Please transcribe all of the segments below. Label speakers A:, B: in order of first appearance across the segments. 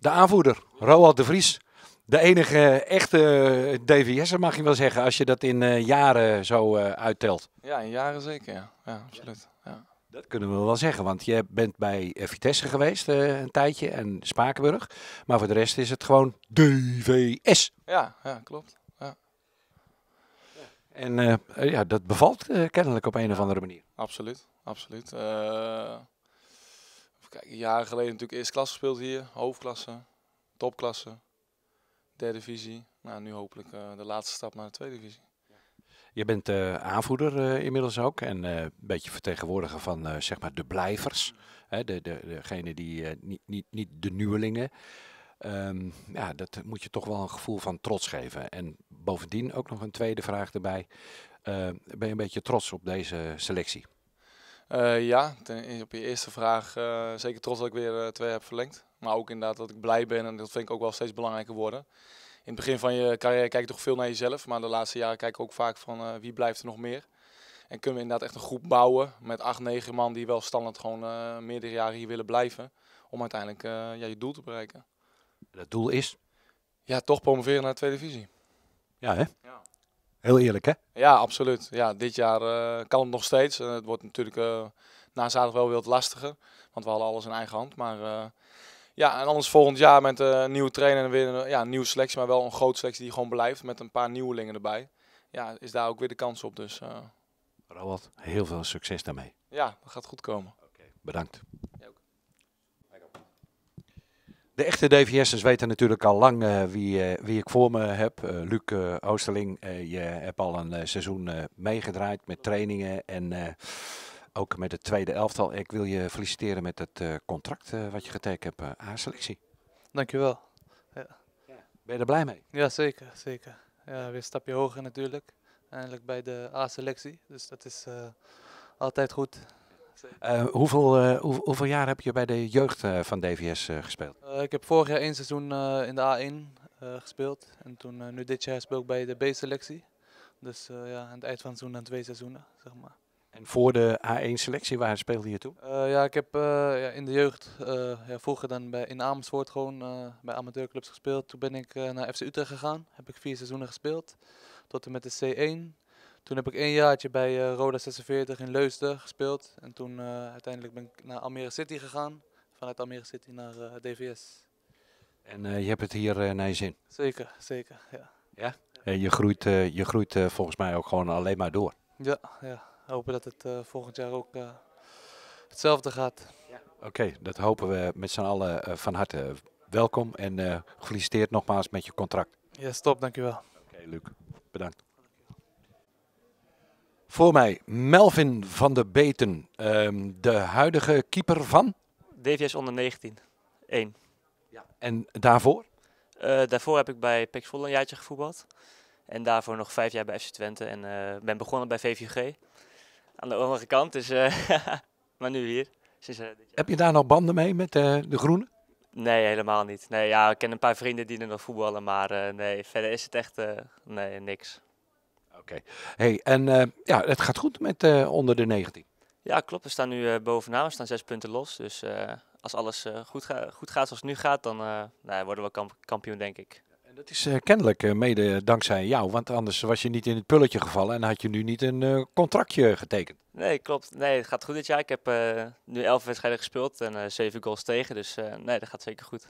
A: De aanvoerder, Roald de Vries. De enige echte eh, DVS'er mag je wel zeggen, als je dat in eh, jaren zo eh, uittelt. Ja,
B: in jaren zeker, ja. ja absoluut. Ja.
A: Dat kunnen we wel zeggen, want je bent bij Vitesse geweest een tijdje en Spakenburg. Maar voor de rest is het gewoon DVS.
B: Ja, ja klopt. Ja.
A: En ja, dat bevalt kennelijk op een of andere manier.
B: Absoluut, absoluut kijken, jaren geleden natuurlijk eerst klasse gespeeld hier. Hoofdklasse, topklasse, derde divisie. Nou, nu hopelijk eh, de laatste stap naar de tweede divisie.
A: Je bent uh, aanvoerder eh, inmiddels ook en een beetje vertegenwoordiger van zeg maar de blijvers. Hè, de, de, degene die niet, niet, niet de nieuwelingen. Ehm, ja, dat moet je toch wel een gevoel van trots geven. En bovendien ook nog een tweede vraag erbij. Ehm, ben je een beetje trots op deze selectie?
B: Eh, ja, e-, op je eerste vraag eh, zeker trots dat ik weer eh, twee heb verlengd. Maar ook inderdaad dat ik blij ben en dat vind ik ook wel steeds belangrijker worden. In het begin van je carrière kijk je toch veel naar jezelf, maar de laatste jaren kijk ik ook vaak van wie blijft er nog meer. En kunnen we inderdaad echt een groep bouwen met acht, negen man die wel standaard gewoon meerdere jaren hier willen blijven. Om uiteindelijk ja, je doel te bereiken.
A: Dat doel is?
B: Ja, toch promoveren naar de tweede divisie.
A: Ja hè? Ja. Heel eerlijk, hè?
B: Ja, absoluut. Ja, dit jaar eh, kan het nog steeds. het wordt natuurlijk eh, na zaterdag wel weer wat lastiger. Want we hadden alles in eigen hand. Maar eh, ja, en anders volgend jaar met een nieuwe trainer en weer een, nieuwe selectie. Maar wel een grote selectie die gewoon blijft met een paar nieuwelingen erbij. Ja, is daar ook weer de kans op. Dus,
A: Robert, heel veel succes daarmee.
B: Ja, dat gaat goed komen. Oké.
A: bedankt. De echte DVS'ers weten natuurlijk al lang eh, wie, eh, wie ik voor me heb. Eh, Luc Oosterling, je hebt al een seizoen meegedraaid met trainingen en ook met het tweede elftal. Ik wil je feliciteren met het contract wat je getekend hebt A-selectie.
C: Dankjewel. Ja. Ben je er blij mee? Ja, zeker. zeker. Ja, weer een stapje hoger natuurlijk. Eindelijk bij de A-selectie, dus dat is altijd goed.
A: Eh, eh, hoeveel, jaar heb je bij de jeugd eh, van DVS gespeeld?
C: ik heb vorig jaar één seizoen in de A1 gespeeld. En toen, nu dit jaar speel ik bij de B-selectie. Dus ja, aan het eind van het seizoen en twee seizoenen, zeg maar.
A: En voor de A1-selectie, waar speelde je toe?
C: ja, ik heb ja, in de jeugd ja, vroeger dan bij, in Amersfoort gewoon bij amateurclubs gespeeld. Toen ben ik naar FC Utrecht gegaan. Heb ik vier seizoenen gespeeld. Tot en met de C1. Toen heb ik één jaartje bij eh, Roda 46 in Leusden gespeeld. En toen eh, uiteindelijk ben ik naar Almere City gegaan. Vanuit Almere City naar eh, DVS. En
A: je hebt het hier naar je zin?
C: Zeker, zeker. Ja? ja?
A: En je groeit, je groeit volgens mij ook gewoon alleen maar door.
C: Ja, ja. hopen dat het volgend jaar ook hetzelfde gaat. Ja.
A: Oké, dat hopen we met z'n allen van harte. Welkom en gefeliciteerd nogmaals met je contract. Ja, stop, dankjewel. Oké, Luc. Bedankt. Voor mij Melvin van der Beten, ehm, de huidige keeper van?
D: DVS onder 19, 1.
A: Ja. En daarvoor?
D: Eh, daarvoor heb ik bij Pek een jaartje gevoetbald. En daarvoor nog vijf jaar bij FC Twente en eh, ben begonnen bij VVG. Aan de andere kant, dus, eh, maar nu hier.
A: heb je daar nog banden mee met de groene?
D: Nee, helemaal niet. Nee, ja, ik ken een paar vrienden die er nog voetballen, maar nee, verder is het echt nee, niks. Oké.
A: Hey, en eh, ja, het gaat goed met eh, onder de 19.
D: Ja, klopt. We staan nu uh, bovenaan. We staan zes punten los. Dus als alles goed, goed, gaat zoals het nu gaat, dan nou, worden we kampioen, denk ik.
A: En dat is kennelijk mede dankzij jou, want anders was je niet in het pulletje gevallen en had je nu niet een contractje getekend.
D: Nee, klopt. Nee, het gaat goed dit jaar. Ik heb nu elf wedstrijden gespeeld en zeven goals tegen, dus nee, dat gaat zeker goed.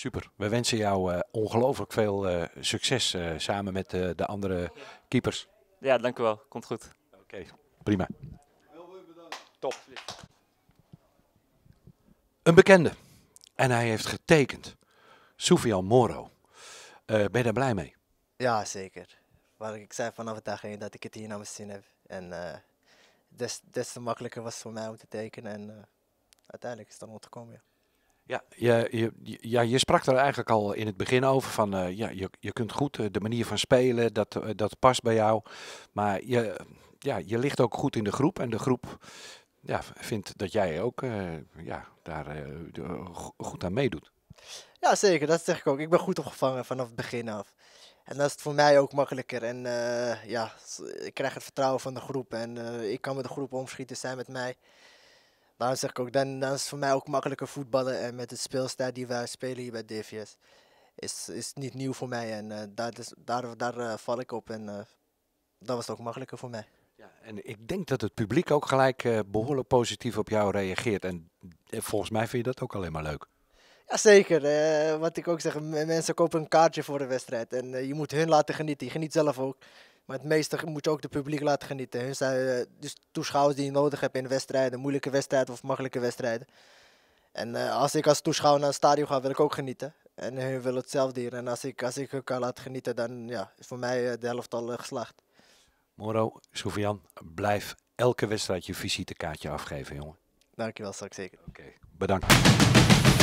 A: Super. We wensen jou eh, ongelooflijk veel eh, succes eh, samen met de andere keepers.
D: Ja, dank u wel. Komt goed. Oké,
A: prima. Heel bedankt. Top. Een bekende. En hij heeft getekend. Soufian Moro. ben je daar blij mee?
D: Ja, zeker. Maar ik zei vanaf het begin dat ik het hier naar mijn zin heb. En des, des te makkelijker was het voor mij om te tekenen. En uiteindelijk is het dan gekomen Ja.
A: Ja, je, je, ja, je sprak er eigenlijk al in het begin over van eh, ja, je, je kunt goed eh, de manier van spelen, dat, eh, dat past bij jou. Maar je, ja, je ligt ook goed in de groep en de groep ja, vindt dat jij ook ja, daar goed aan meedoet.
D: Ja, zeker, dat zeg ik ook. Ik ben goed opgevangen vanaf het begin af. En dat is het voor mij ook makkelijker. En ja, ik krijg het vertrouwen van de groep en ik kan met de groep omschieten, zijn met mij. Daarom zeg ik ook, dan, is het voor mij ook makkelijker voetballen. En eh, met de speelstijl die wij spelen hier bij DVS, is, is niet nieuw voor mij. En eh, daar, daar, daar eh, val ik op. En dat was ook makkelijker voor mij.
A: Ja, en ik denk dat het publiek ook gelijk behoorlijk positief op jou reageert. En volgens mij vind je dat ook alleen maar leuk.
D: Jazeker, wat ik ook zeg, mensen kopen een kaartje voor de wedstrijd. En je moet hun laten genieten, je geniet zelf ook. Maar het meeste moet je ook de publiek laten genieten. Hun zijn, eh, dus toeschouwers die je nodig hebt in wedstrijden, moeilijke wedstrijden of makkelijke wedstrijden. En eh, als ik als toeschouwer naar een stadion ga, wil ik ook genieten. En hun willen hetzelfde hier. En als ik, als ik hun kan laten genieten, dan ja, is voor mij eh, de helft al geslaagd.
A: Moro, Soufian, blijf elke wedstrijd je visitekaartje afgeven, jongen.
D: Dankjewel, straks zeker. Oké,
A: bedankt.